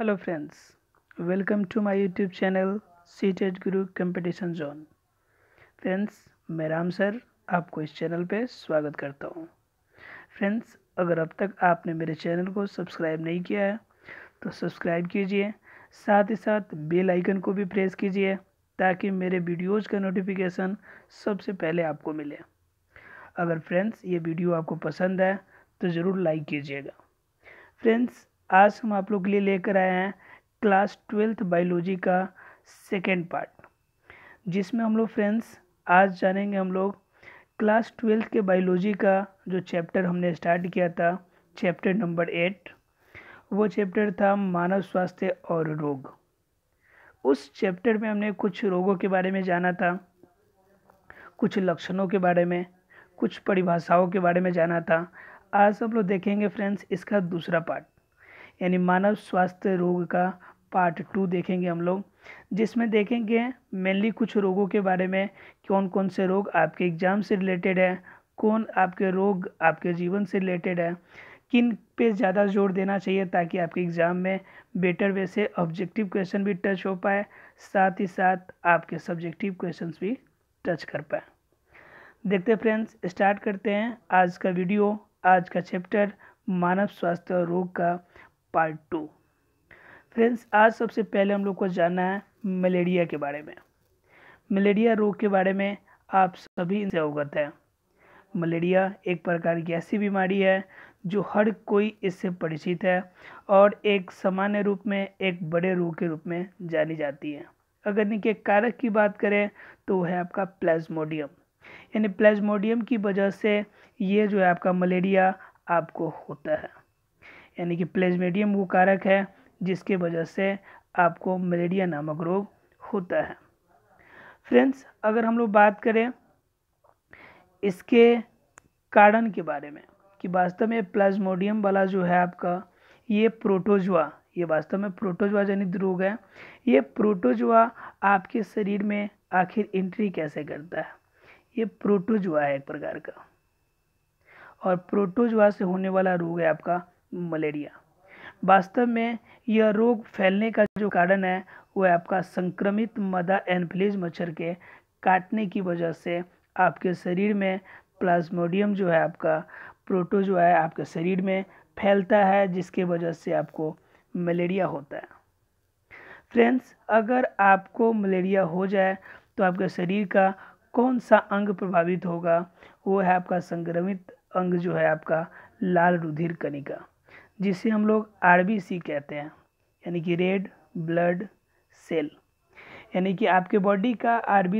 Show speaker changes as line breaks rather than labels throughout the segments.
friends welcome to to YouTube channel C CTET Guru competition zone friends मैं Ram sir आपको इस channel पे स्वागत करता हूँ फ्रेंड्स अगर अब तक आपने मेरे चैनल को सब्सक्राइब नहीं किया है तो सब्सक्राइब कीजिए साथ ही साथ बेल आइकन को भी प्रेस कीजिए ताकि मेरे वीडियोज़ का नोटिफिकेशन सबसे पहले आपको मिले अगर फ्रेंड्स ये वीडियो आपको पसंद है तो ज़रूर लाइक कीजिएगा फ्रेंड्स आज हम आप लोग के लिए लेकर आए हैं क्लास ट्वेल्थ बायोलॉजी का सेकेंड पार्ट जिसमें हम लोग फ्रेंड्स आज जानेंगे हम लोग क्लास ट्वेल्थ के बायोलॉजी का जो चैप्टर हमने स्टार्ट किया था चैप्टर नंबर एट वो चैप्टर था मानव स्वास्थ्य और रोग उस चैप्टर में हमने कुछ रोगों के बारे में जाना था कुछ लक्षणों के बारे में कुछ परिभाषाओं के बारे में जाना था आज हम लोग देखेंगे फ्रेंड्स इसका दूसरा पार्ट यानी मानव स्वास्थ्य रोग का पार्ट टू देखेंगे हम लोग जिसमें देखेंगे मेनली कुछ रोगों के बारे में कौन कौन से रोग आपके एग्ज़ाम से रिलेटेड है कौन आपके रोग आपके जीवन से रिलेटेड है किन पे ज़्यादा जोर देना चाहिए ताकि आपके एग्ज़ाम में बेटर वे से ऑब्जेक्टिव क्वेश्चन भी टच हो पाए साथ ही साथ आपके सब्जेक्टिव क्वेश्चंस भी टच कर पाए देखते फ्रेंड्स स्टार्ट करते हैं आज का वीडियो आज का चैप्टर मानव स्वास्थ्य और रोग का पार्ट टू फ्रेंड्स आज सबसे पहले हम लोग को जानना है मलेरिया के बारे में मलेरिया रोग के बारे में आप सभी इनसे अवगत हैं मलेरिया एक प्रकार की ऐसी बीमारी है जो हर कोई इससे परिचित है और एक सामान्य रूप में एक बड़े रोग के रूप में जानी जाती है अगर इनके कारक की बात करें तो वह है आपका प्लाज्मोडियम यानी प्लाज्मोडियम की वजह से ये जो है आपका मलेरिया आपको होता है यानी कि प्लेजमेडियम वो कारक है जिसके वजह से आपको मलेरिया नामक रोग होता है फ्रेंड्स अगर हम लोग बात करें इसके कारण के बारे में कि वास्तव में प्लाज्मोडियम वाला जो है आपका ये प्रोटोजुआ ये वास्तव में प्रोटोजुआ जनित रोग है ये प्रोटोजुआ आपके शरीर में आखिर एंट्री कैसे करता है ये प्रोटोजुआ है एक प्रकार का और प्रोटोजुआ से होने वाला रोग है आपका मलेरिया वास्तव में यह रोग फैलने का जो कारण है वह आपका संक्रमित मदा एनफ्लिज मच्छर के काटने की वजह से आपके शरीर में प्लाज्मोडियम जो है आपका प्रोटो जो है आपके शरीर में फैलता है जिसके वजह से आपको मलेरिया होता है फ्रेंड्स अगर आपको मलेरिया हो जाए तो आपके शरीर का कौन सा अंग प्रभावित होगा वो है आपका संक्रमित अंग जो है आपका लाल रुधिर कणिका जिसे हम लोग आर कहते हैं यानी कि रेड ब्लड सेल यानी कि आपके बॉडी का आर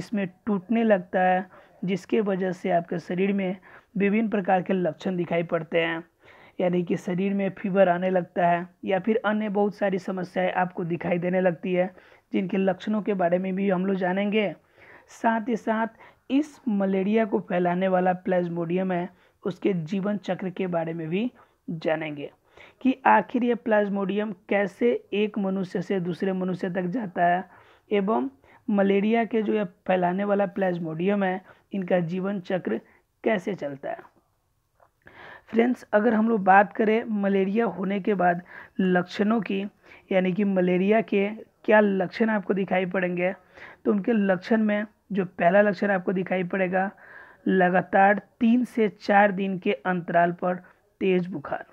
इसमें टूटने लगता है जिसके वजह से आपके शरीर में विभिन्न प्रकार के लक्षण दिखाई पड़ते हैं यानी कि शरीर में फीवर आने लगता है या फिर अन्य बहुत सारी समस्याएं आपको दिखाई देने लगती है जिनके लक्षणों के बारे में भी हम लोग जानेंगे साथ ही साथ इस मलेरिया को फैलाने वाला प्लेजमोडियम है उसके जीवन चक्र के बारे में भी जानेंगे कि आखिर ये प्लाज्मोडियम कैसे एक मनुष्य से दूसरे मनुष्य तक जाता है एवं मलेरिया के जो ये फैलाने वाला प्लाज्मोडियम है इनका जीवन चक्र कैसे चलता है फ्रेंड्स अगर हम लोग बात करें मलेरिया होने के बाद लक्षणों की यानी कि मलेरिया के क्या लक्षण आपको दिखाई पड़ेंगे तो उनके लक्षण में जो पहला लक्षण आपको दिखाई पड़ेगा लगातार तीन से चार दिन के अंतराल पर तेज़ बुखार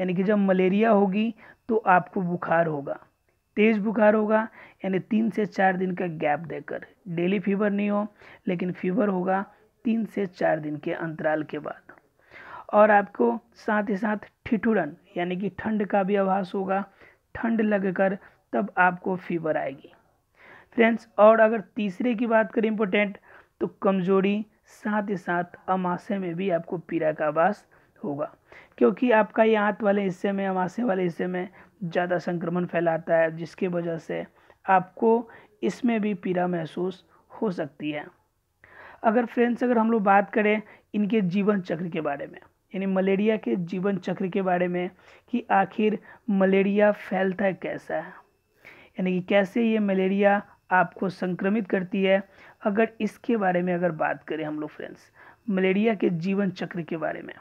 यानी कि जब मलेरिया होगी तो आपको बुखार होगा तेज़ बुखार होगा यानी तीन से चार दिन का गैप देकर डेली फीवर नहीं हो लेकिन फीवर होगा तीन से चार दिन के अंतराल के बाद और आपको साथ ही साथ ठिठुरन यानी कि ठंड का भी आभास होगा ठंड लगकर तब आपको फीवर आएगी फ्रेंड्स और अगर तीसरे की बात करें इम्पोर्टेंट तो कमजोरी साथ ही साथ अमाशय में भी आपको पीड़ा का आभास होगा क्योंकि आपका ये आँत वाले हिस्से में मासे वाले हिस्से में ज़्यादा संक्रमण फैलाता है जिसके वजह से आपको इसमें भी पीड़ा महसूस हो सकती है अगर फ्रेंड्स अगर हम लोग बात करें इनके जीवन चक्र के बारे में यानी मलेरिया के जीवन चक्र के बारे में कि आखिर मलेरिया फैलता है कैसा है यानी कि कैसे ये मलेरिया आपको संक्रमित करती है अगर इसके बारे में अगर बात करें हम लोग फ्रेंड्स मलेरिया के जीवन चक्र के बारे में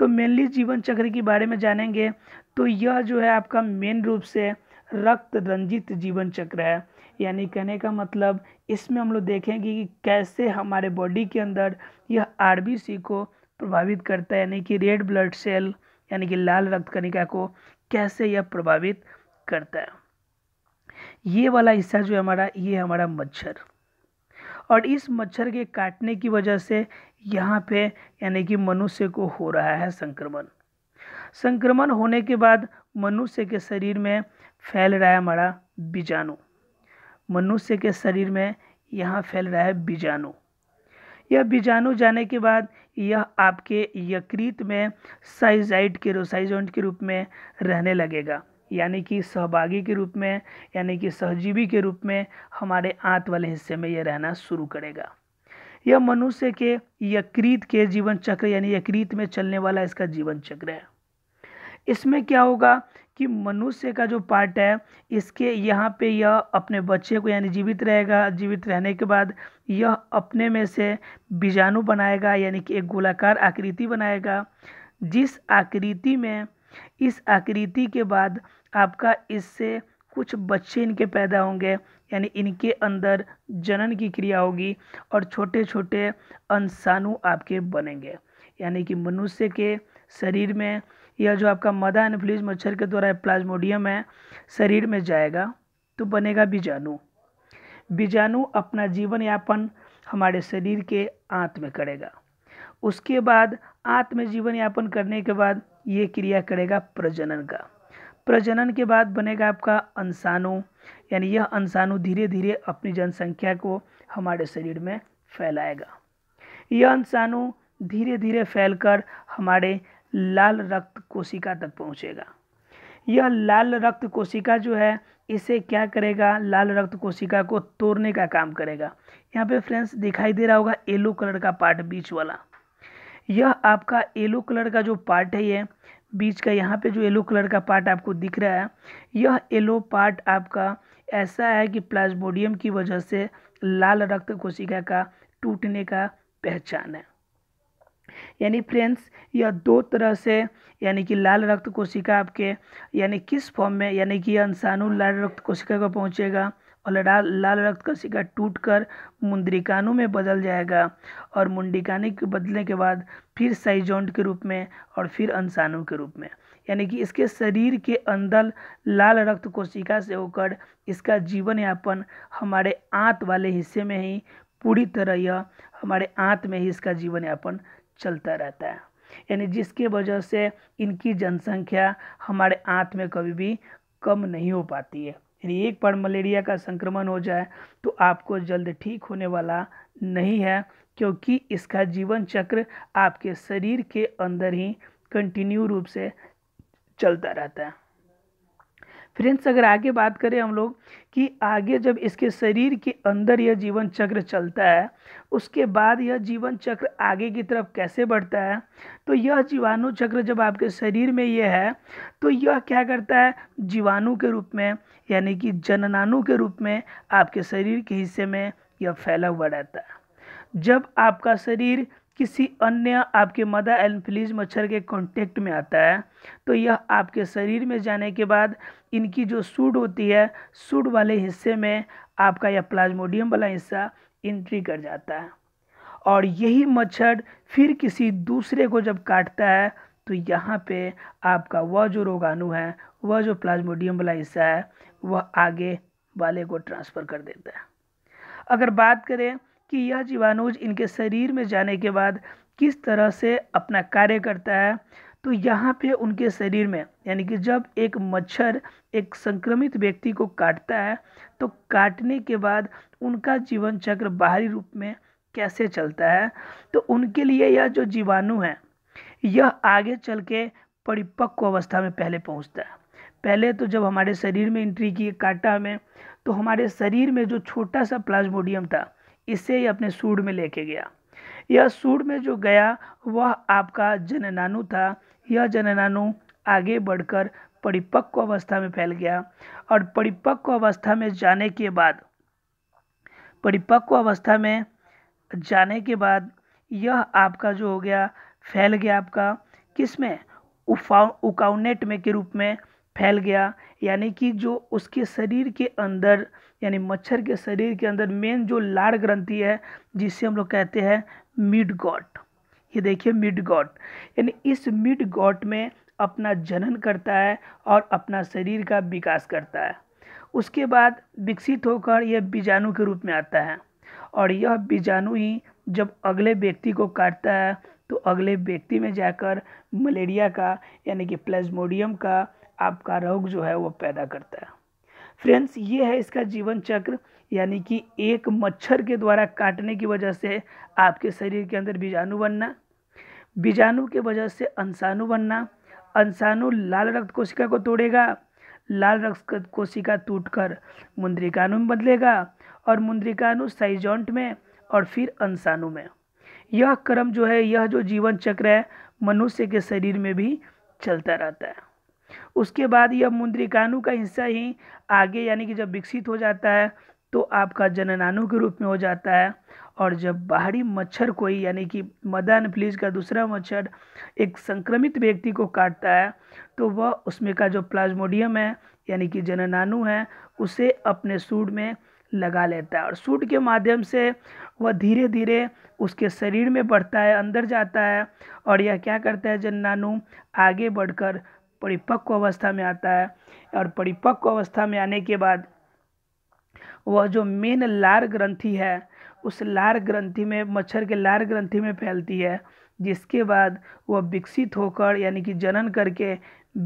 तो मेनली जीवन चक्र के बारे में जानेंगे तो यह जो है आपका मेन रूप से रक्त रंजित जीवन चक्र है यानी कहने का मतलब इसमें हम लोग देखेंगे कि कैसे हमारे बॉडी के अंदर यह आर को प्रभावित करता है यानी कि रेड ब्लड सेल यानी कि लाल रक्त कणिका को कैसे यह प्रभावित करता है ये वाला हिस्सा जो है हमारा ये हमारा मच्छर और इस मच्छर के काटने की वजह से यहाँ पे यानी कि मनुष्य को हो रहा है संक्रमण संक्रमण होने के बाद मनुष्य के शरीर में फैल रहा है हमारा बीजाणु मनुष्य के शरीर में यहाँ फैल रहा है बीजाणु यह बीजाणु जाने के बाद यह आपके यकृत में साइजाइट के रोसाइजोंट के रूप में रहने लगेगा यानी कि सहभागी के रूप में यानी कि सहजीवी के रूप में हमारे आंत वाले हिस्से में यह रहना शुरू करेगा यह मनुष्य के यकृत के जीवन चक्र यानी यकृत में चलने वाला इसका जीवन चक्र है इसमें क्या होगा कि मनुष्य का जो पार्ट है इसके यहाँ पे यह अपने बच्चे को यानी जीवित रहेगा जीवित रहने के बाद यह अपने में से बीजाणु बनाएगा यानी कि एक गोलाकार आकृति बनाएगा जिस आकृति में इस आकृति के बाद आपका इससे कुछ बच्चे इनके पैदा होंगे यानी इनके अंदर जनन की क्रिया होगी और छोटे छोटे अंशाणु आपके बनेंगे यानी कि मनुष्य के शरीर में या जो आपका मदा एनफ्लिज मच्छर के द्वारा प्लाज्मोडियम है शरीर में जाएगा तो बनेगा बीजाणु बीजाणु अपना जीवन यापन हमारे शरीर के आंत में करेगा उसके बाद आंत में जीवन यापन करने के बाद ये क्रिया करेगा प्रजनन का प्रजनन के बाद बनेगा आपका अंशाणु यानी यह अंशाणु धीरे धीरे अपनी जनसंख्या को हमारे शरीर में फैलाएगा यह अंशाणु धीरे धीरे फैलकर हमारे लाल रक्त कोशिका तक पहुंचेगा यह लाल रक्त कोशिका जो है इसे क्या करेगा लाल रक्त कोशिका को तोड़ने का काम करेगा यहाँ पे फ्रेंड्स दिखाई दे रहा होगा येलो कलर का पार्ट बीच वाला यह आपका येलो कलर का जो पार्ट है ये बीच का यहाँ पे जो येलो कलर का पार्ट आपको दिख रहा है यह येलो पार्ट आपका ऐसा है कि प्लाज्मोडियम की वजह से लाल रक्त कोशिका का टूटने का पहचान है यानी फ्रेंड्स यह दो तरह से यानी कि लाल रक्त कोशिका आपके यानी किस फॉर्म में यानी कि यह अंशाणु लाल रक्त कोशिका को पहुँचेगा और लाल रक्त का सिक्का टूटकर मुंद्रिकानों में बदल जाएगा और मुंडिकाने के बदलने के बाद फिर साइजोंट के रूप में और फिर अंसानों के रूप में यानी कि इसके शरीर के अंदर लाल रक्त कोशिका से होकर इसका जीवन यापन हमारे आंत वाले हिस्से में ही पूरी तरह यह हमारे आंत में ही इसका जीवन यापन चलता रहता है यानी जिसके वजह से इनकी जनसंख्या हमारे आंत में कभी भी कम नहीं हो पाती है यानी एक बार मलेरिया का संक्रमण हो जाए तो आपको जल्द ठीक होने वाला नहीं है क्योंकि इसका जीवन चक्र आपके शरीर के अंदर ही कंटिन्यू रूप से चलता रहता है फ्रेंड्स अगर आगे बात करें हम लोग कि आगे जब इसके शरीर के अंदर यह जीवन चक्र चलता है उसके बाद यह जीवन चक्र आगे की तरफ कैसे बढ़ता है तो यह जीवाणु चक्र जब आपके शरीर में यह है तो यह क्या करता है जीवाणु के रूप में यानी कि जननाणु के रूप में आपके शरीर के हिस्से में यह फैला हुआ रहता है जब आपका शरीर किसी अन्य आपके मदर एन्फ्लिज मच्छर के कांटेक्ट में आता है तो यह आपके शरीर में जाने के बाद इनकी जो सूड होती है सूड वाले हिस्से में आपका यह प्लाज्मोडियम वाला हिस्सा इंट्री कर जाता है और यही मच्छर फिर किसी दूसरे को जब काटता है तो यहाँ पे आपका वह जो रोगाणु है वह जो प्लाज्मोडियम वाला हिस्सा है वह आगे वाले को ट्रांसफ़र कर देता है अगर बात करें कि यह जीवाणुज इनके शरीर में जाने के बाद किस तरह से अपना कार्य करता है तो यहाँ पे उनके शरीर में यानी कि जब एक मच्छर एक संक्रमित व्यक्ति को काटता है तो काटने के बाद उनका जीवन चक्र बाहरी रूप में कैसे चलता है तो उनके लिए यह जो जीवाणु है यह आगे चल के परिपक्व अवस्था में पहले पहुँचता है पहले तो जब हमारे शरीर में एंट्री किए काटा में तो हमारे शरीर में जो छोटा सा प्लाज्मोडियम था इसे ही अपने सूड में लेके गया यह सूड में जो गया वह आपका जननानु था यह जननानु आगे बढ़कर परिपक्व अवस्था में फैल गया और परिपक्व अवस्था में जाने के बाद परिपक्व अवस्था में जाने के बाद यह आपका जो हो गया फैल गया आपका किस में उकाउनेट में के रूप में फैल गया यानी कि जो उसके शरीर के अंदर यानी मच्छर के शरीर के अंदर मेन जो लार ग्रंथि है जिसे हम लोग कहते हैं मिड गॉट ये देखिए मिड गॉट यानी इस मिड गॉट में अपना जनन करता है और अपना शरीर का विकास करता है उसके बाद विकसित होकर यह बीजाणु के रूप में आता है और यह बीजाणु ही जब अगले व्यक्ति को काटता है तो अगले व्यक्ति में जाकर मलेरिया का यानी कि प्लेजमोडियम का आपका रोग जो है वो पैदा करता है फ्रेंड्स ये है इसका जीवन चक्र यानी कि एक मच्छर के द्वारा काटने की वजह से आपके शरीर के अंदर बीजाणु बनना बीजाणु के वजह से अंशाणु बनना अंशाणु लाल रक्त कोशिका को तोड़ेगा लाल रक्त कोशिका टूटकर मुंद्रिकाणु में बदलेगा और मुंद्रिकाणु साइजॉन्ट में और फिर अंशाणु में यह क्रम जो है यह जो जीवन चक्र है मनुष्य के शरीर में भी चलता रहता है उसके बाद यह मुंद्रिकाणु का हिस्सा ही आगे यानी कि जब विकसित हो जाता है तो आपका जननाणु के रूप में हो जाता है और जब बाहरी मच्छर कोई यानी कि मदन फ्लीज का दूसरा मच्छर एक संक्रमित व्यक्ति को काटता है तो वह उसमें का जो प्लाज्मोडियम है यानी कि जननाणु है उसे अपने सूट में लगा लेता है और सूट के माध्यम से वह धीरे धीरे उसके शरीर में बढ़ता है अंदर जाता है और यह क्या करता है जननाणु आगे बढ़कर परिपक्व अवस्था में आता है और परिपक्व अवस्था में आने के बाद वह जो मेन लार ग्रंथि है उस लार ग्रंथि में मच्छर के लार ग्रंथि में फैलती है जिसके बाद वह विकसित होकर यानी कि जनन करके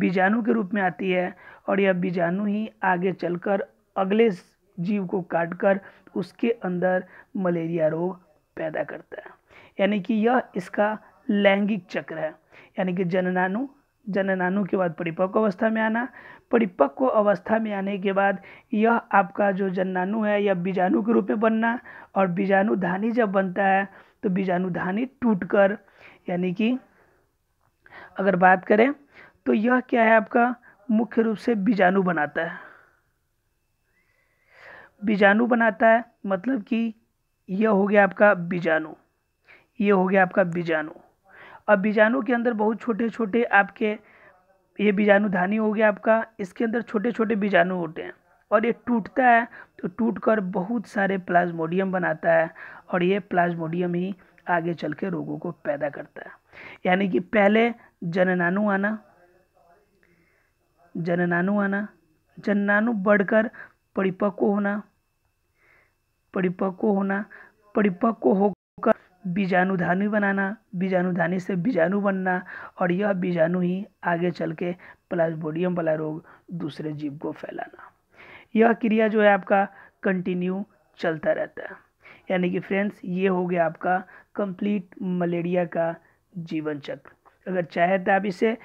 बीजाणु के रूप में आती है और यह बीजाणु ही आगे चलकर अगले जीव को काटकर उसके अंदर मलेरिया रोग पैदा करता है यानी कि यह इसका लैंगिक चक्र है यानी कि जननानु जननानु के बाद परिपक्व अवस्था में आना परिपक्व अवस्था में आने के बाद यह आपका जो जननानु है यह बीजाणु के रूप में बनना और बीजाणुधानी जब बनता है तो बीजाणुधानी कर यानी कि अगर बात करें तो यह क्या है आपका मुख्य रूप से बीजाणु बनाता है बीजाणु बनाता है मतलब कि यह हो गया आपका बीजाणु यह हो गया आपका बीजाणु अब बीजाणु के अंदर बहुत छोटे छोटे आपके ये बीजाणु धानी हो गया आपका इसके अंदर छोटे छोटे बीजाणु होते हैं और ये टूटता है तो टूट कर बहुत सारे प्लाज्मोडियम बनाता है और ये प्लाज्मोडियम ही आगे चल के रोगों को पैदा करता है यानी कि पहले जननाणु आना जननाणु आना जननाणु बढ़कर परिपक्व होना परिपक्व होना परिपक्व हो बीजाणुधानी बनाना बीजाणुधानी से बीजाणु बनना और यह बीजाणु ही आगे चल के प्लाज्मोडियम वाला रोग दूसरे जीव को फैलाना यह क्रिया जो है आपका कंटिन्यू चलता रहता है यानी कि फ्रेंड्स ये हो गया आपका कंप्लीट मलेरिया का जीवन चक्र अगर चाहे तो आप इसे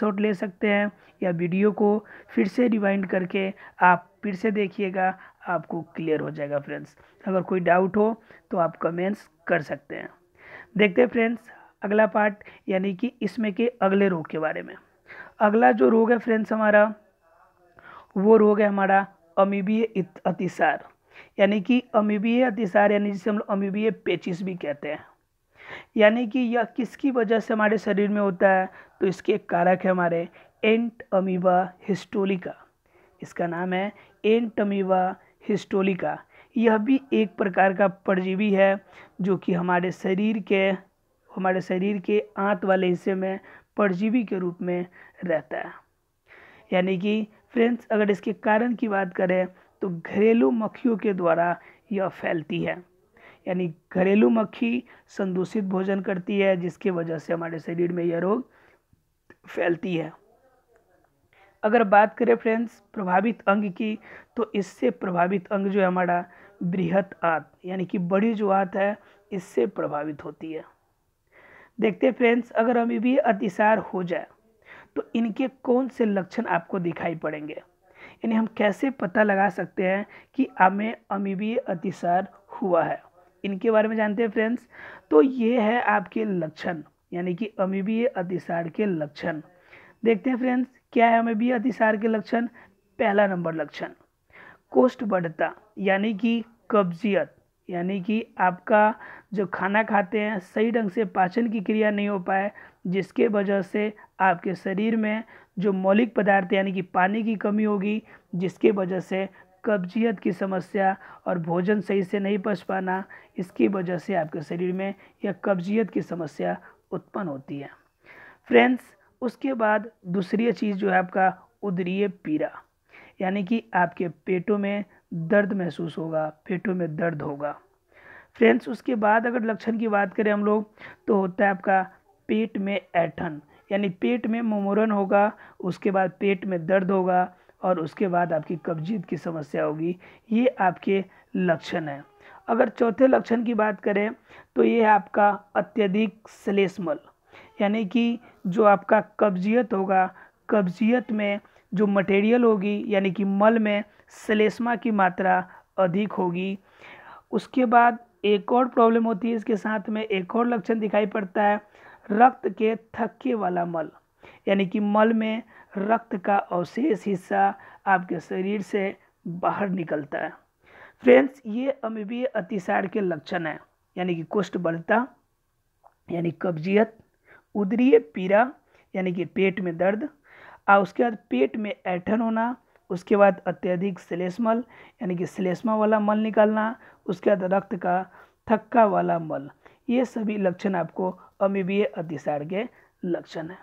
शॉट ले सकते हैं या वीडियो को फिर से रिवाइंड करके आप फिर से देखिएगा आपको क्लियर हो जाएगा फ्रेंड्स अगर कोई डाउट हो तो आप कमेंट्स कर सकते हैं देखते हैं फ्रेंड्स अगला पार्ट यानी कि इसमें के अगले रोग के बारे में अगला जो रोग है फ्रेंड्स हमारा वो रोग है हमारा अमीबीय अतिसार यानी कि अमीबीय अतिसार यानी जिसे हम लोग अमीबीय पेचिस भी कहते हैं यानी कि यह किसकी वजह से हमारे शरीर में होता है तो इसके एक कारक है हमारे एंट अमीबा हिस्टोलिका इसका नाम है एंट अमीबा हिस्टोलिका यह भी एक प्रकार का परजीवी है जो कि हमारे शरीर के हमारे शरीर के आंत वाले हिस्से में परजीवी के रूप में रहता है यानी कि फ्रेंड्स अगर इसके कारण की बात करें तो घरेलू मक्खियों के द्वारा यह फैलती है यानी घरेलू मक्खी संदूषित भोजन करती है जिसके वजह से हमारे शरीर में यह रोग फैलती है अगर बात करें फ्रेंड्स प्रभावित अंग की तो इससे प्रभावित अंग जो है हमारा बृहत आत यानी कि बड़ी जो आत है इससे प्रभावित होती है देखते फ्रेंड्स अगर हमें भी अतिसार हो जाए तो इनके कौन से लक्षण आपको दिखाई पड़ेंगे यानी हम कैसे पता लगा सकते हैं कि हमें अमीबीय अतिसार हुआ है इनके बारे में जानते हैं फ्रेंड्स तो ये है आपके लक्षण यानी कि अमीबीय अतिसार के लक्षण देखते हैं फ्रेंड्स क्या है अमीबीय अतिसार के लक्षण पहला नंबर लक्षण कोष्ठ बढ़ता यानी कि कब्जियत यानी कि आपका जो खाना खाते हैं सही ढंग से पाचन की क्रिया नहीं हो पाए जिसके वजह से आपके शरीर में जो मौलिक पदार्थ यानी कि पानी की कमी होगी जिसके वजह से कब्जियत की समस्या और भोजन सही से नहीं पच पाना इसकी वजह से आपके शरीर में यह कब्जियत की समस्या उत्पन्न होती है फ्रेंड्स उसके बाद दूसरी चीज़ जो है आपका उदरीय पीड़ा यानी कि आपके पेटों में दर्द महसूस होगा पेटों में दर्द होगा फ्रेंड्स उसके बाद अगर लक्षण की बात करें हम लोग तो होता है आपका पेट में ऐठन यानी पेट में मुमोरन होगा उसके बाद पेट में दर्द होगा और उसके बाद आपकी कब्जियत की समस्या होगी ये आपके लक्षण हैं अगर चौथे लक्षण की बात करें तो ये है आपका अत्यधिक सलेसमल यानी कि जो आपका कब्जियत होगा कब्जियत में जो मटेरियल होगी यानी कि मल में सलेस्मा की मात्रा अधिक होगी उसके बाद एक और प्रॉब्लम होती है इसके साथ में एक और लक्षण दिखाई पड़ता है रक्त के थक्के वाला मल यानी कि मल में रक्त का अवशेष हिस्सा आपके शरीर से बाहर निकलता है फ्रेंड्स ये अमीबीय अतिसार के लक्षण हैं यानी कि कुष्ठ बढ़ता यानी कब्जियत उदरीय पीड़ा यानी कि पेट में दर्द और उसके बाद पेट में ऐठन होना उसके बाद अत्यधिक सिलेस्मल यानी कि सिलेस्मा वाला मल निकालना उसके बाद रक्त का थक्का वाला मल ये सभी लक्षण आपको अमीबीय अतिसार के लक्षण हैं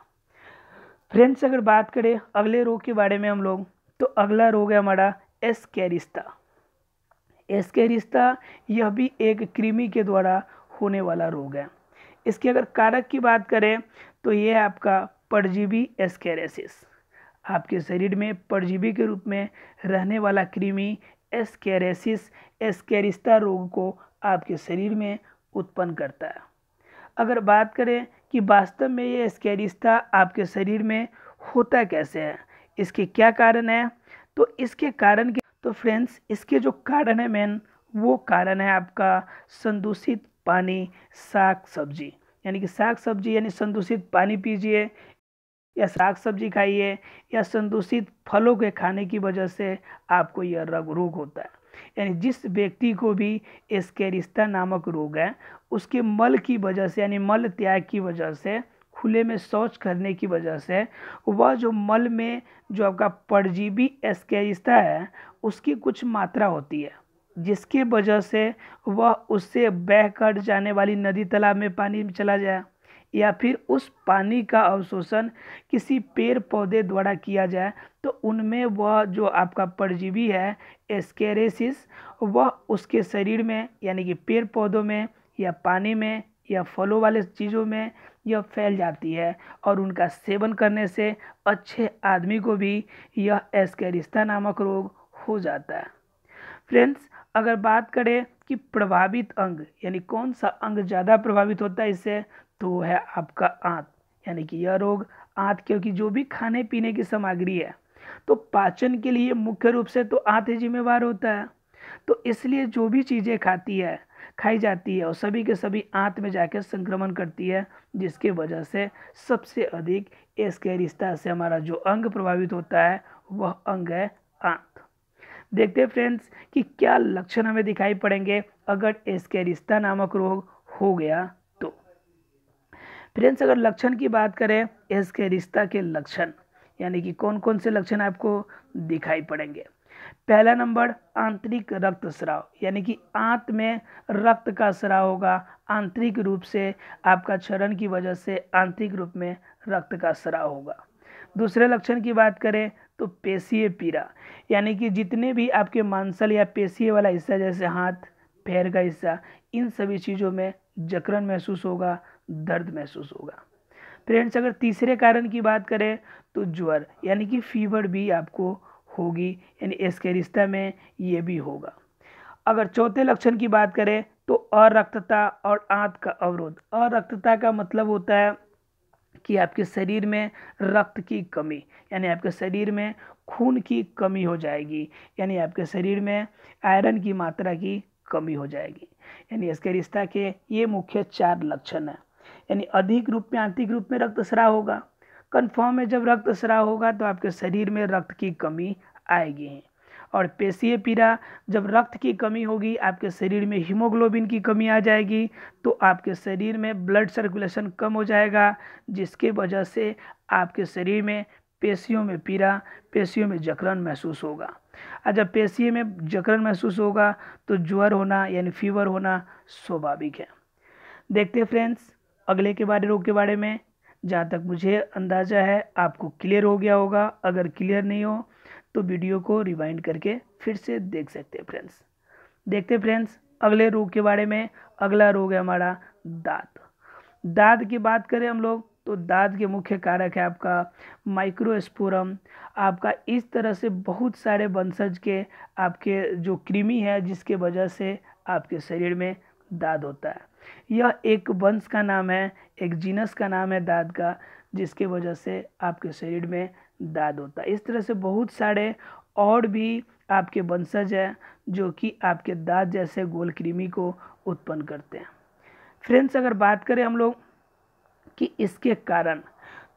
फ्रेंड्स अगर बात करें अगले रोग के बारे में हम लोग तो अगला रोग है हमारा एस्केरिस्ता एस्केरिस्ता यह भी एक कृमि के द्वारा होने वाला रोग है इसके अगर कारक की बात करें तो ये आपका परजीवी एस्केरेसिस आपके शरीर में परजीवी के रूप में रहने वाला कृमि एस्केरेसिस एस्केरिस्ता रोग को आपके शरीर में उत्पन्न करता है अगर बात करें कि वास्तव में ये एस्केरिस्ता आपके शरीर में होता कैसे है इसके क्या कारण है तो इसके कारण के तो फ्रेंड्स इसके जो कारण है मेन वो कारण है आपका संदूषित पानी साग सब्जी यानी कि साग सब्जी यानी संदूषित पानी पीजिए या साग सब्जी खाइए या संदूषित फलों के खाने की वजह से आपको यह रग रोग होता है यानी जिस व्यक्ति को भी एस्केरिस्ता नामक रोग है उसके मल की वजह से यानी मल त्याग की वजह से खुले में शौच करने की वजह से वह जो मल में जो आपका परजीवी एस्केरिस्ता है उसकी कुछ मात्रा होती है जिसके वजह से वह उससे बह कर जाने वाली नदी तालाब में पानी में चला जाए या फिर उस पानी का अवशोषण किसी पेड़ पौधे द्वारा किया जाए तो उनमें वह जो आपका परजीवी है एस्केरेसिस वह उसके शरीर में यानी कि पेड़ पौधों में या पानी में या फलों वाले चीज़ों में यह फैल जाती है और उनका सेवन करने से अच्छे आदमी को भी यह एस्केरिस्ता नामक रोग हो जाता है फ्रेंड्स अगर बात करें कि प्रभावित अंग यानी कौन सा अंग ज़्यादा प्रभावित होता है इससे तो वो है आपका आंत यानी कि यह रोग आंत क्योंकि जो भी खाने पीने की सामग्री है तो पाचन के लिए मुख्य रूप से तो आंत ही जिम्मेवार होता है तो इसलिए जो भी चीज़ें खाती है खाई जाती है और सभी के सभी आंत में जाकर संक्रमण करती है जिसके वजह से सबसे अधिक इसके रिश्ता से हमारा जो अंग प्रभावित होता है वह अंग है आंत देखते हैं फ्रेंड्स कि क्या लक्षण हमें दिखाई पड़ेंगे अगर इसके रिश्ता नामक रोग हो गया फ्रेंड्स अगर लक्षण की बात करें एस के रिश्ता के लक्षण यानी कि कौन कौन से लक्षण आपको दिखाई पड़ेंगे पहला नंबर आंतरिक रक्त स्राव यानी कि आंत में रक्त का स्राव होगा आंतरिक रूप से आपका क्षरण की वजह से आंतरिक रूप में रक्त का स्राव होगा दूसरे लक्षण की बात करें तो पेशीय पीरा यानी कि जितने भी आपके मांसल या पेशीय वाला हिस्सा जैसे हाथ पैर का हिस्सा इन सभी चीज़ों में जकड़न महसूस होगा दर्द महसूस होगा फ्रेंड्स अगर तीसरे कारण की बात करें तो ज्वर यानी कि फीवर भी आपको होगी यानी इसके रिश्ता में ये भी होगा अगर चौथे लक्षण की बात करें तो अरक्तता और आंत का अवरोध अरक्तता का मतलब होता है कि आपके शरीर में रक्त की कमी यानी आपके शरीर में खून की कमी हो जाएगी यानी आपके शरीर में आयरन की मात्रा की कमी हो जाएगी यानी इसके रिश्ता के ये मुख्य चार लक्षण हैं यानी अधिक रूप में आंतरिक रूप में रक्तस्राव होगा कन्फर्म में जब रक्तस्राव होगा तो आपके शरीर में रक्त की कमी आएगी और पेशीय पीड़ा जब रक्त की कमी होगी आपके शरीर में हीमोग्लोबिन की कमी आ जाएगी तो आपके शरीर में ब्लड सर्कुलेशन कम हो जाएगा जिसके वजह से आपके शरीर में पेशियों में पीड़ा पेशियों में जकड़न महसूस होगा और जब पेशी में जकड़न महसूस होगा तो ज्वर होना यानी फीवर होना स्वाभाविक है देखते फ्रेंड्स अगले के बारे रोग के बारे में जहाँ तक मुझे अंदाज़ा है आपको क्लियर हो गया होगा अगर क्लियर नहीं हो तो वीडियो को रिवाइंड करके फिर से देख सकते हैं फ्रेंड्स देखते फ्रेंड्स अगले रोग के बारे में अगला रोग है हमारा दांत दांत की बात करें हम लोग तो दाँत के मुख्य कारक है आपका माइक्रोस्पोरम आपका इस तरह से बहुत सारे वंशज के आपके जो कृमि है जिसके वजह से आपके शरीर में दाद होता है यह एक वंश का नाम है एक जीनस का नाम है दाद का जिसके वजह से आपके शरीर में दाद होता है इस तरह से बहुत सारे और भी आपके वंशज हैं जो कि आपके दाद जैसे गोल कृमि को उत्पन्न करते हैं फ्रेंड्स अगर बात करें हम लोग कि इसके कारण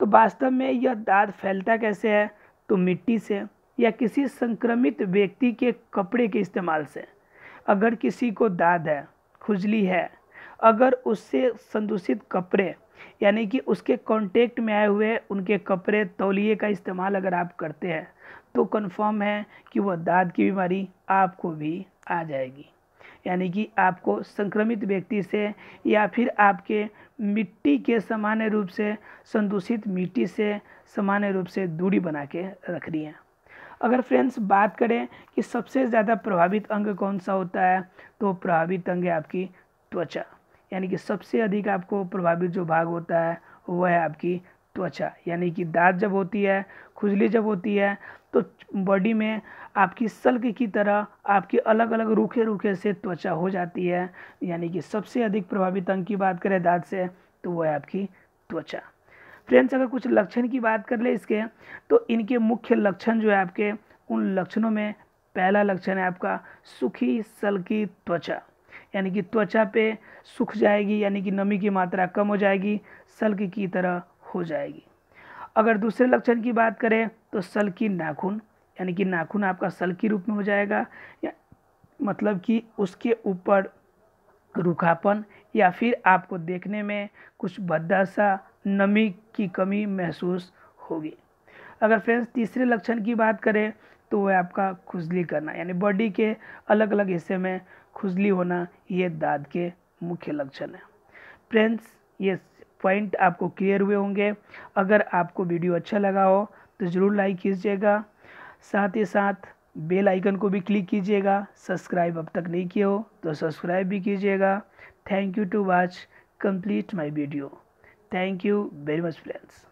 तो वास्तव में यह दाद फैलता कैसे है तो मिट्टी से या किसी संक्रमित व्यक्ति के कपड़े के इस्तेमाल से अगर किसी को दाद है खुजली है अगर उससे संदूषित कपड़े यानी कि उसके कांटेक्ट में आए हुए उनके कपड़े तौलिए का इस्तेमाल अगर आप करते हैं तो कन्फर्म है कि वह दाद की बीमारी आपको भी आ जाएगी यानी कि आपको संक्रमित व्यक्ति से या फिर आपके मिट्टी के सामान्य रूप से संदूषित मिट्टी से सामान्य रूप से दूरी बना के रखनी है अगर फ्रेंड्स बात करें कि सबसे ज़्यादा प्रभावित अंग कौन सा होता है तो प्रभावित अंग है आपकी त्वचा यानी कि सबसे अधिक आपको प्रभावित जो भाग होता है वह है आपकी त्वचा यानी कि दाद जब होती है खुजली जब होती है तो बॉडी में आपकी सल्क की तरह आपकी अलग अलग रूखे रूखे से त्वचा हो जाती है यानी कि सबसे अधिक प्रभावित अंग की बात करें दाद से तो वह है आपकी त्वचा फ्रेंड्स अगर कुछ लक्षण की बात कर ले इसके तो इनके मुख्य लक्षण जो है आपके उन लक्षणों में पहला लक्षण है आपका सुखी सल्की त्वचा यानी कि त्वचा पे सूख जाएगी यानी कि नमी की मात्रा कम हो जाएगी सल्क की तरह हो जाएगी अगर दूसरे लक्षण की बात करें तो सल्की नाखून यानी कि नाखून आपका सल्की रूप में हो जाएगा या मतलब कि उसके ऊपर रुखापन या फिर आपको देखने में कुछ भद्दा सा नमी की कमी महसूस होगी अगर फ्रेंड्स तीसरे लक्षण की बात करें तो वह आपका खुजली करना यानी बॉडी के अलग अलग हिस्से में खुजली होना ये दाद के मुख्य लक्षण है फ्रेंड्स ये पॉइंट आपको क्लियर हुए होंगे अगर आपको वीडियो अच्छा लगा हो तो ज़रूर लाइक कीजिएगा साथ ही साथ बेल आइकन को भी क्लिक कीजिएगा सब्सक्राइब अब तक नहीं किया हो तो सब्सक्राइब भी कीजिएगा thank you to watch complete my video thank you very much friends